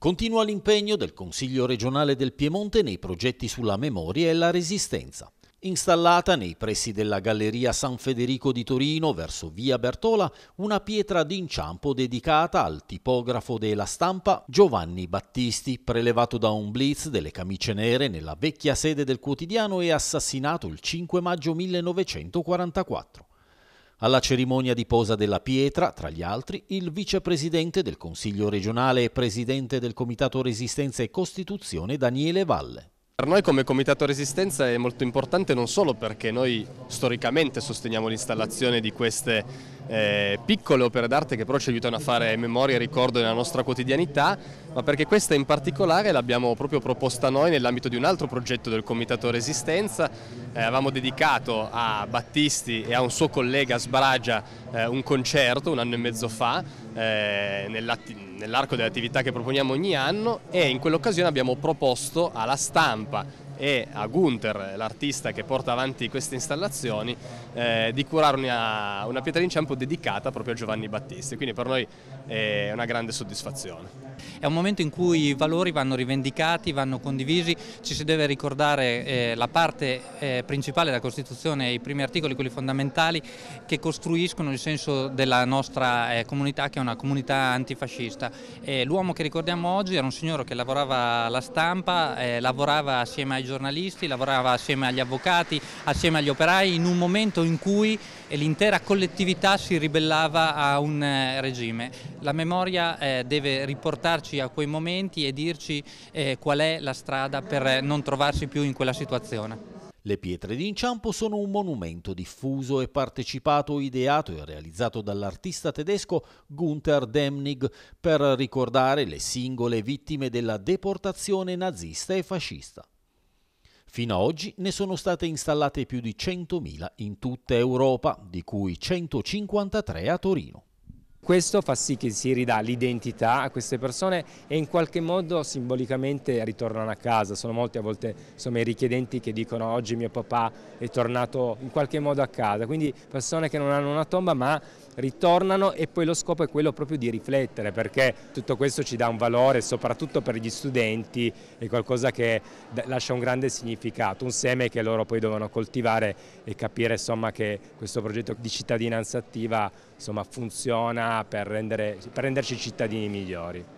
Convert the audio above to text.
Continua l'impegno del Consiglio regionale del Piemonte nei progetti sulla memoria e la resistenza. Installata nei pressi della Galleria San Federico di Torino verso via Bertola una pietra d'inciampo dedicata al tipografo della stampa Giovanni Battisti, prelevato da un blitz delle camicie nere nella vecchia sede del quotidiano e assassinato il 5 maggio 1944. Alla cerimonia di posa della pietra, tra gli altri, il vicepresidente del Consiglio regionale e presidente del Comitato Resistenza e Costituzione Daniele Valle. Per noi come Comitato Resistenza è molto importante non solo perché noi storicamente sosteniamo l'installazione di queste eh, piccole opere d'arte che però ci aiutano a fare memoria e ricordo della nostra quotidianità, ma perché questa in particolare l'abbiamo proprio proposta noi nell'ambito di un altro progetto del Comitato Resistenza, eh, avevamo dedicato a Battisti e a un suo collega Sbragia eh, un concerto un anno e mezzo fa eh, nell'arco delle attività che proponiamo ogni anno e in quell'occasione abbiamo proposto alla stampa e a Gunther, l'artista che porta avanti queste installazioni, eh, di curare una, una pietra d'inciampo dedicata proprio a Giovanni Battisti, quindi per noi è una grande soddisfazione. È un momento in cui i valori vanno rivendicati, vanno condivisi, ci si deve ricordare eh, la parte eh, principale della Costituzione, i primi articoli, quelli fondamentali, che costruiscono il senso della nostra eh, comunità, che è una comunità antifascista. Eh, l'uomo che ricordiamo oggi era un signore che lavorava alla stampa, eh, lavorava assieme ai giornalisti, lavorava assieme agli avvocati, assieme agli operai, in un momento in cui eh, l'intera collettività si ribellava a un regime. La memoria deve riportare riportarci a quei momenti e dirci eh, qual è la strada per eh, non trovarsi più in quella situazione. Le pietre d'inciampo sono un monumento diffuso e partecipato, ideato e realizzato dall'artista tedesco Gunther Demnig per ricordare le singole vittime della deportazione nazista e fascista. Fino ad oggi ne sono state installate più di 100.000 in tutta Europa, di cui 153 a Torino. Questo fa sì che si ridà l'identità a queste persone e in qualche modo simbolicamente ritornano a casa. Sono molti a volte insomma, i richiedenti che dicono oggi mio papà è tornato in qualche modo a casa, quindi persone che non hanno una tomba ma ritornano e poi lo scopo è quello proprio di riflettere perché tutto questo ci dà un valore soprattutto per gli studenti, è qualcosa che lascia un grande significato, un seme che loro poi devono coltivare e capire insomma, che questo progetto di cittadinanza attiva insomma, funziona per, rendere, per renderci cittadini migliori.